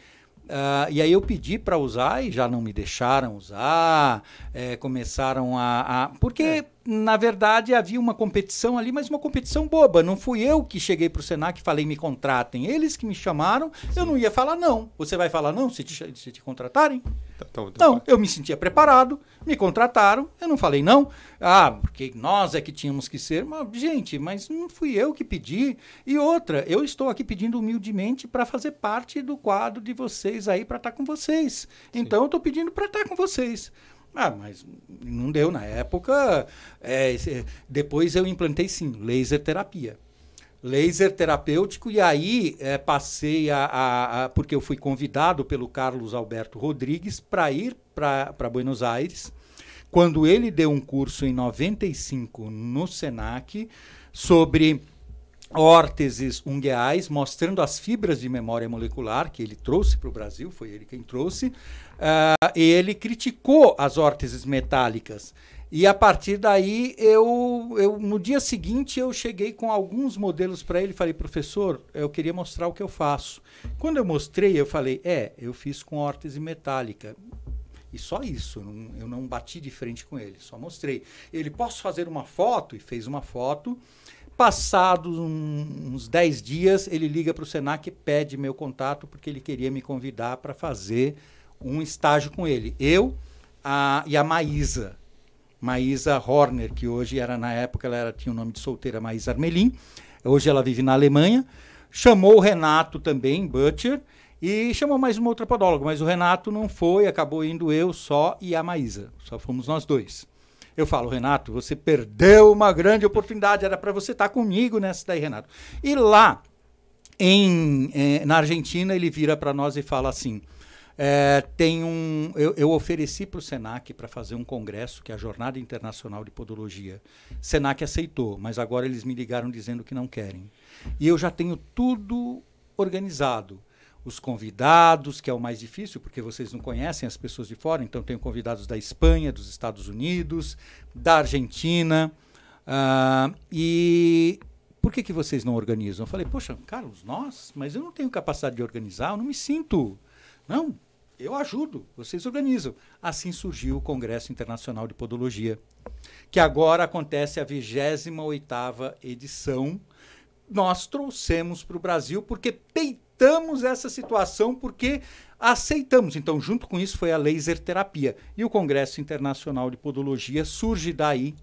Uh, ah, e aí eu pedi para usar e já não me deixaram usar, é, começaram a, a... Porque, é. na verdade, havia uma competição ali, mas uma competição boba. Não fui eu que cheguei para o Senac e falei, me contratem. Eles que me chamaram, Sim. eu não ia falar não. Você vai falar não se te, se te contratarem? Tá, tá então, não, eu me sentia preparado, me contrataram, eu não falei não. Ah, porque nós é que tínhamos que ser. Mas, gente, mas não fui eu que pedi. E outra, eu estou aqui pedindo humildemente para fazer parte do quadro de vocês aí, para estar tá com vocês. Sim. Então, eu estou pedindo para estar com vocês. Ah, mas não deu na época. É, depois eu implantei, sim, laser terapia laser terapêutico, e aí é, passei a, a, a, porque eu fui convidado pelo Carlos Alberto Rodrigues para ir para Buenos Aires, quando ele deu um curso em 95 no SENAC sobre órteses ungueais, mostrando as fibras de memória molecular que ele trouxe para o Brasil, foi ele quem trouxe. Uh, ele criticou as órteses metálicas e a partir daí, eu, eu no dia seguinte, eu cheguei com alguns modelos para ele. Falei, professor, eu queria mostrar o que eu faço. Quando eu mostrei, eu falei, é, eu fiz com órtese metálica. E só isso, não, eu não bati de frente com ele, só mostrei. Ele, posso fazer uma foto? E fez uma foto. Passados um, uns 10 dias, ele liga para o Senac e pede meu contato, porque ele queria me convidar para fazer um estágio com ele. Eu a, e a Maísa Maísa Horner, que hoje era, na época, ela era, tinha o nome de solteira Maísa Armelin, hoje ela vive na Alemanha. Chamou o Renato também, Butcher, e chamou mais uma outra podóloga, mas o Renato não foi, acabou indo eu só e a Maísa, só fomos nós dois. Eu falo, Renato, você perdeu uma grande oportunidade, era para você estar tá comigo nessa daí, Renato. E lá, em, eh, na Argentina, ele vira para nós e fala assim: é, tem um, eu, eu ofereci para o Senac para fazer um congresso, que é a Jornada Internacional de Podologia. Senac aceitou, mas agora eles me ligaram dizendo que não querem. E eu já tenho tudo organizado. Os convidados, que é o mais difícil, porque vocês não conhecem as pessoas de fora, então tenho convidados da Espanha, dos Estados Unidos, da Argentina. Uh, e por que, que vocês não organizam? Eu falei, poxa, Carlos, nós, mas eu não tenho capacidade de organizar, eu não me sinto. Não, eu ajudo, vocês organizam. Assim surgiu o Congresso Internacional de Podologia, que agora acontece a 28ª edição. Nós trouxemos para o Brasil porque peitamos essa situação, porque aceitamos. Então, junto com isso foi a laser terapia. E o Congresso Internacional de Podologia surge daí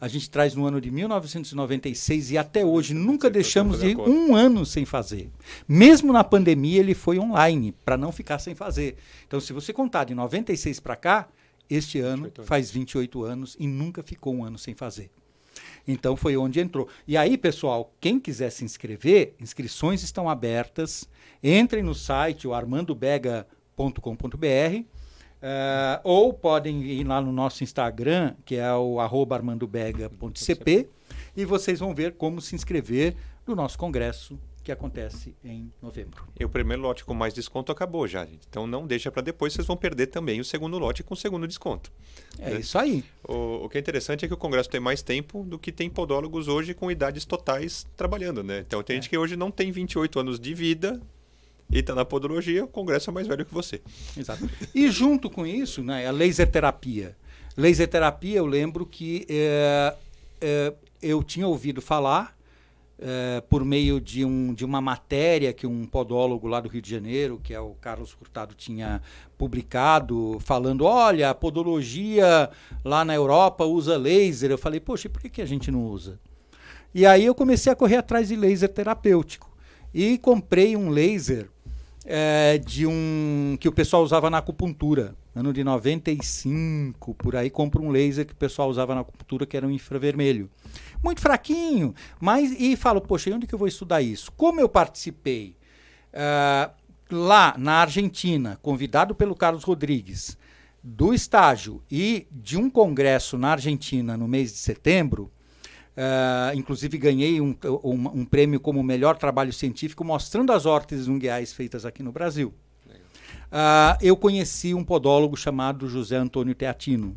a gente traz no ano de 1996 e até hoje nunca deixamos de um ano sem fazer. Mesmo na pandemia, ele foi online, para não ficar sem fazer. Então, se você contar de 96 para cá, este ano faz 28 anos e nunca ficou um ano sem fazer. Então, foi onde entrou. E aí, pessoal, quem quiser se inscrever, inscrições estão abertas. Entrem no site, o armandobega.com.br Uh, ou podem ir lá no nosso Instagram, que é o armandobega.cp, e vocês vão ver como se inscrever no nosso congresso que acontece em novembro. E o primeiro lote com mais desconto acabou já, gente. Então não deixa para depois, vocês vão perder também o segundo lote com o segundo desconto. É né? isso aí. O, o, que é interessante é que o Congresso tem mais tempo do que tem podólogos hoje com idades totais trabalhando, né? Então tem é. gente que hoje não tem 28 anos de vida, e está na podologia, o Congresso é mais velho que você. Exato. E junto com isso, né, a laser terapia. Laser terapia, eu lembro que é, é, eu tinha ouvido falar é, por meio de, um, de uma matéria que um podólogo lá do Rio de Janeiro, que é o Carlos Furtado, tinha publicado, falando: olha, a podologia lá na Europa usa laser. Eu falei: poxa, por que, que a gente não usa? E aí eu comecei a correr atrás de laser terapêutico. E comprei um laser é, de um que o pessoal usava na acupuntura. Ano de 95, por aí, compra um laser que o pessoal usava na acupuntura, que era um infravermelho. Muito fraquinho, mas. E falo, poxa, onde que eu vou estudar isso? Como eu participei uh, lá na Argentina, convidado pelo Carlos Rodrigues, do estágio e de um congresso na Argentina no mês de setembro, Uh, inclusive ganhei um, um, um, prêmio como melhor trabalho científico mostrando as hortas unguiais feitas aqui no Brasil. Uh, eu conheci um podólogo chamado José Antônio Teatino.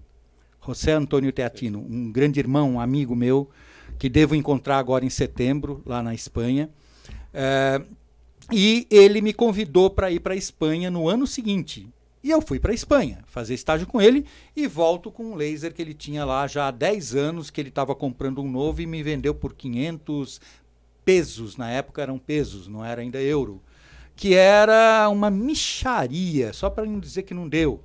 José Antônio Teatino, um grande irmão, um amigo meu, que devo encontrar agora em setembro, lá na Espanha. Uh, e ele me convidou para ir para a Espanha no ano seguinte, e eu fui para a Espanha fazer estágio com ele e volto com um laser que ele tinha lá já há 10 anos, que ele estava comprando um novo e me vendeu por 500 pesos. Na época eram pesos, não era ainda euro. Que era uma micharia, só para não dizer que não deu.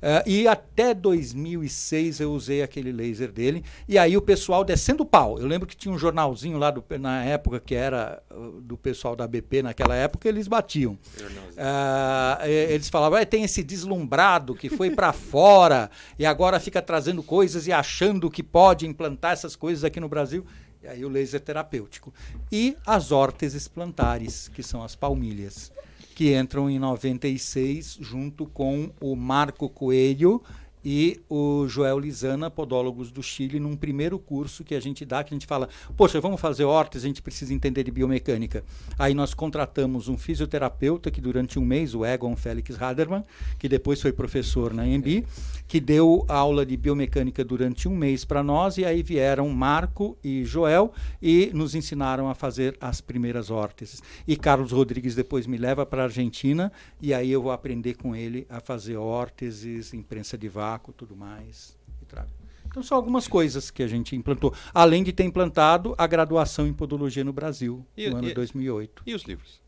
Uh, e até 2006 eu usei aquele laser dele. E aí o pessoal descendo o pau. Eu lembro que tinha um jornalzinho lá do, na época que era uh, do pessoal da BP naquela época, eles batiam. Uh, eles falavam, tem esse deslumbrado que foi para fora e agora fica trazendo coisas e achando que pode implantar essas coisas aqui no Brasil. E aí o laser terapêutico. E as órteses plantares, que são as palmilhas que entram em 96 junto com o Marco Coelho e o Joel Lisana podólogos do Chile, num primeiro curso que a gente dá, que a gente fala, poxa, vamos fazer hortas, a gente precisa entender de biomecânica. Aí nós contratamos um fisioterapeuta que durante um mês, o Egon Félix Haderman, que depois foi professor na EMB, que deu aula de biomecânica durante um mês para nós, e aí vieram Marco e Joel e nos ensinaram a fazer as primeiras órteses. E Carlos Rodrigues depois me leva para a Argentina, e aí eu vou aprender com ele a fazer órteses, imprensa de vaga, tudo mais. E trago. Então são algumas coisas que a gente implantou, além de ter implantado a graduação em podologia no Brasil e, no ano e, 2008. E os livros?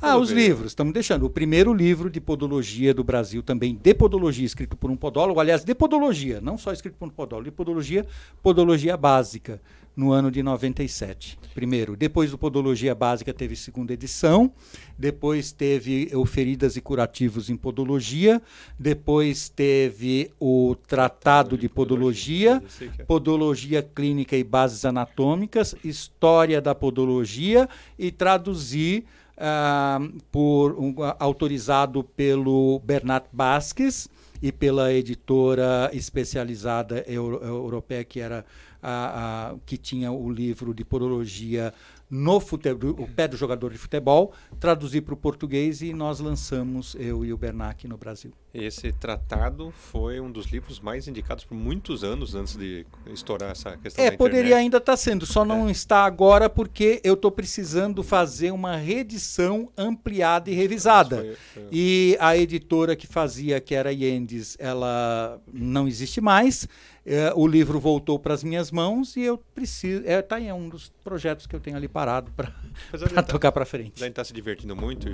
Ah, os é? livros, estamos deixando. O primeiro livro de podologia do Brasil também, de podologia, escrito por um podólogo, aliás, de podologia, não só escrito por um podólogo, de podologia, podologia básica no ano de 97, primeiro. Depois do Podologia Básica teve segunda edição, depois teve o Feridas e Curativos em Podologia, depois teve o Tratado de Podologia, é. Podologia Clínica e Bases Anatômicas, História da Podologia e traduzi uh, por, um, autorizado pelo Bernard Basques e pela editora especializada euro, europeia que era a, a, que tinha o livro de podologia no futebol, o pé do jogador de futebol, traduzir para o português e nós lançamos, eu e o Bernac, no Brasil. Esse tratado foi um dos livros mais indicados por muitos anos antes de estourar essa questão. É, poderia ainda estar tá sendo, só não é. está agora porque eu estou precisando fazer uma reedição ampliada e revisada. Foi, foi... E a editora que fazia, que era Yendes, ela não existe mais é, o livro voltou para as minhas mãos e eu preciso. É, tá aí, é um dos projetos que eu tenho ali parado para tá, tocar para frente. A gente está se divertindo muito.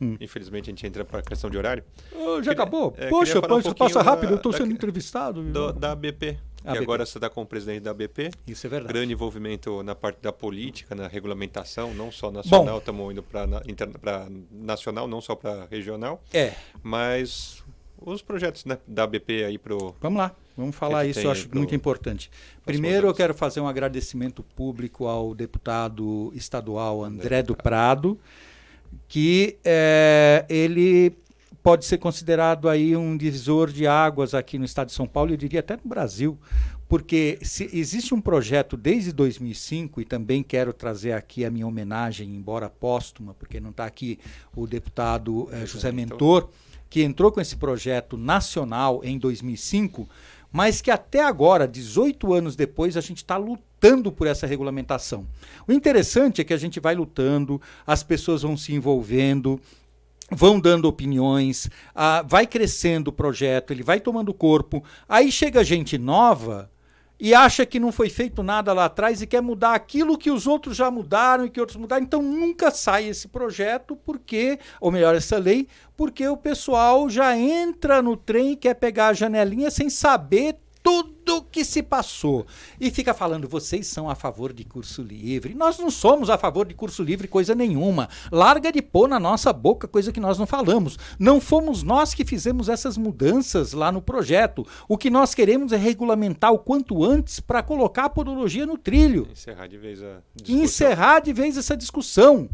Hum. Infelizmente a gente entra para a questão de horário. já queria, acabou? É, Poxa, um passa rápido, eu estou sendo entrevistado. Do, da BP, E agora você está o presidente da BP. Isso é verdade. Grande envolvimento na parte da política, na regulamentação, não só nacional, estamos indo para na, nacional, não só para regional. É. Mas os projetos né, da BP aí para o. Vamos lá, vamos falar isso, eu acho pro, muito importante. Primeiro, eu quero fazer um agradecimento público ao deputado estadual André do Prado, que é, ele pode ser considerado aí um divisor de águas aqui no estado de São Paulo, eu diria até no Brasil, porque existe um projeto desde 2005, e também quero trazer aqui a minha homenagem, embora póstuma, porque não está aqui o deputado eh, é, José então Mentor. Então que entrou com esse projeto nacional em 2005, mas que até agora, 18 anos depois, a gente está lutando por essa regulamentação. O interessante é que a gente vai lutando, as pessoas vão se envolvendo, vão dando opiniões, ah, vai crescendo o projeto, ele vai tomando corpo. Aí chega gente nova e acha que não foi feito nada lá atrás e quer mudar aquilo que os outros já mudaram e que outros mudaram. Então nunca sai esse projeto, porque, ou melhor, essa lei, porque o pessoal já entra no trem e quer pegar a janelinha sem saber tudo que se passou e fica falando vocês são a favor de curso livre. Nós não somos a favor de curso livre coisa nenhuma. Larga de pôr na nossa boca coisa que nós não falamos. Não fomos nós que fizemos essas mudanças lá no projeto. O que nós queremos é regulamentar o quanto antes para colocar a podologia no trilho. Encerrar de vez a discussão. Encerrar de vez essa discussão.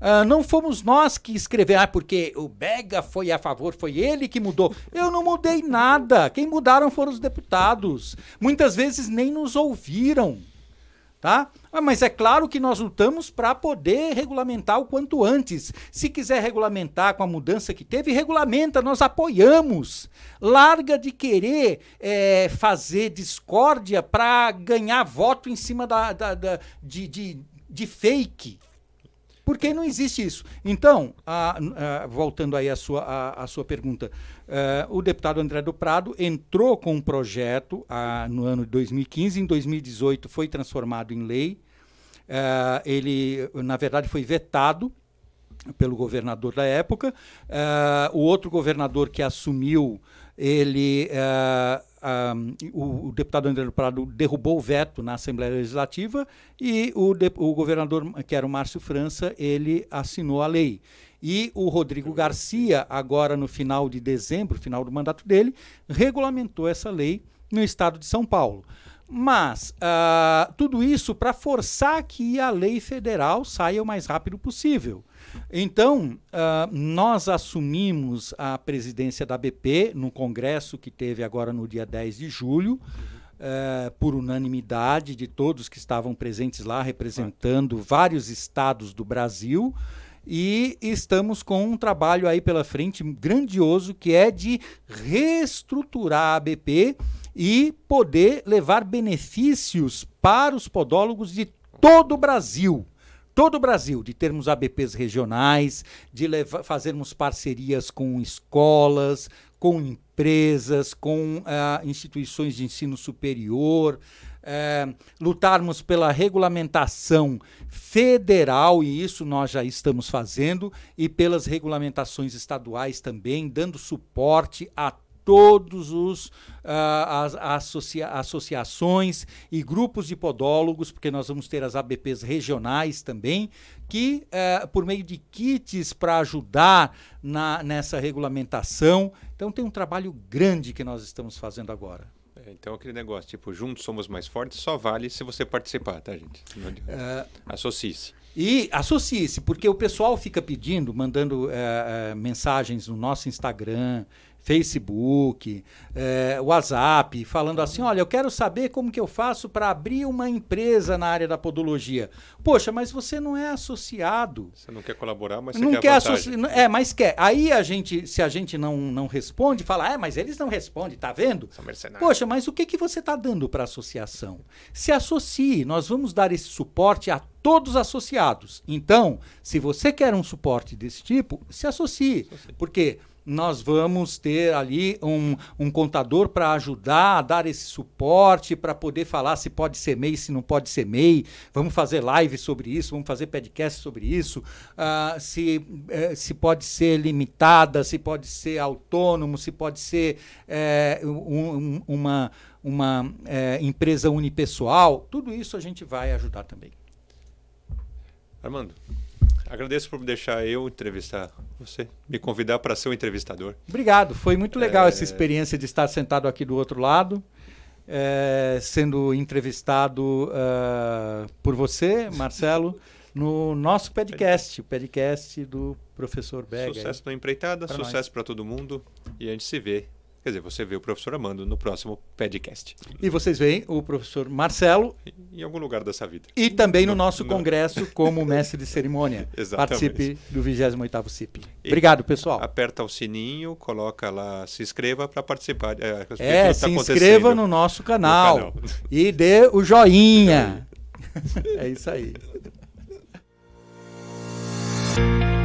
Ah, não fomos nós que escreveram, ah, porque o Bega foi a favor, foi ele que mudou. Eu não mudei nada. Quem mudaram foram os deputados. Muitas vezes nem nos ouviram. Tá? Ah, mas é claro que nós lutamos para poder regulamentar o quanto antes. Se quiser regulamentar com a mudança que teve, regulamenta, nós apoiamos. Larga de querer é, fazer discórdia para ganhar voto em cima da, da, da de, de, de fake. Porque não existe isso. Então, a, a, voltando aí à sua, sua pergunta, uh, o deputado André do Prado entrou com um projeto uh, no ano de 2015, em 2018 foi transformado em lei. Uh, ele, na verdade, foi vetado pelo governador da época. Eh, o outro governador que assumiu ele uh, eh, um, ah, o, deputado André Prado derrubou o veto na Assembleia Legislativa e o, de, o governador, que era o Márcio França, ele assinou a lei. E o Rodrigo Garcia, agora no final de dezembro, final do mandato dele, regulamentou essa lei no estado de São Paulo. Mas uh, tudo isso para forçar que a lei federal saia o mais rápido possível. Então, uh, nós assumimos a presidência da BP no congresso que teve agora no dia 10 de julho, uhum. uh, por unanimidade de todos que estavam presentes lá, representando uhum. vários estados do Brasil. E estamos com um trabalho aí pela frente grandioso que é de reestruturar a BP e poder levar benefícios para os podólogos de todo o Brasil todo o Brasil, de termos ABPs regionais, de levar, fazermos parcerias com escolas, com empresas, com uh, instituições de ensino superior, uh, lutarmos pela regulamentação federal, e isso nós já estamos fazendo, e pelas regulamentações estaduais também, dando suporte a todos os uh, as, associa associações e grupos de podólogos, porque nós vamos ter as ABPs regionais também, que uh, por meio de kits para ajudar na, nessa regulamentação. Então tem um trabalho grande que nós estamos fazendo agora. É, então, aquele negócio, tipo, juntos somos mais fortes, só vale se você participar, tá, gente? É. associe-se. E associe-se, porque o pessoal fica pedindo, mandando eh, eh, mensagens no nosso Instagram, Facebook, é, WhatsApp, falando assim, olha, eu quero saber como que eu faço para abrir uma empresa na área da podologia. Poxa, mas você não é associado. Você não quer colaborar, mas você não quer, quer associar. É, mas quer. Aí a gente, se a gente não, não responde, fala, é, mas eles não respondem, tá vendo? São mercenários. Poxa, mas o que, que você está dando para a associação? Se associe, nós vamos dar esse suporte a todos associados. Então, se você quer um suporte desse tipo, se associe, associe. porque nós vamos ter ali um, um contador para ajudar a dar esse suporte, para poder falar se pode ser MEI, se não pode ser MEI. Vamos fazer live sobre isso, vamos fazer podcast sobre isso. Uh, se, uh, se pode ser limitada, se pode ser autônomo, se pode ser uh, um, uma, uma eh, empresa unipessoal. Tudo isso a gente vai ajudar também. Armando, agradeço por me deixar eu entrevistar você, me convidar para ser o um entrevistador. Obrigado, foi muito legal é... essa experiência de estar sentado aqui do outro lado. É, sendo entrevistado uh, por você, Marcelo, no nosso podcast, o podcast do professor Berger. Sucesso na empreitada, pra sucesso para todo mundo e a gente se vê Quer dizer, você vê o professor Amando no próximo podcast. E vocês veem o professor Marcelo. Em algum lugar dessa vida. E também no, no nosso no... congresso como mestre de cerimônia. Exatamente. Participe do 28 CIP. E Obrigado, pessoal. Aperta o sininho, coloca lá, se inscreva para participar. É, é tá se tá inscreva no nosso canal, no canal. E dê o joinha. é isso aí.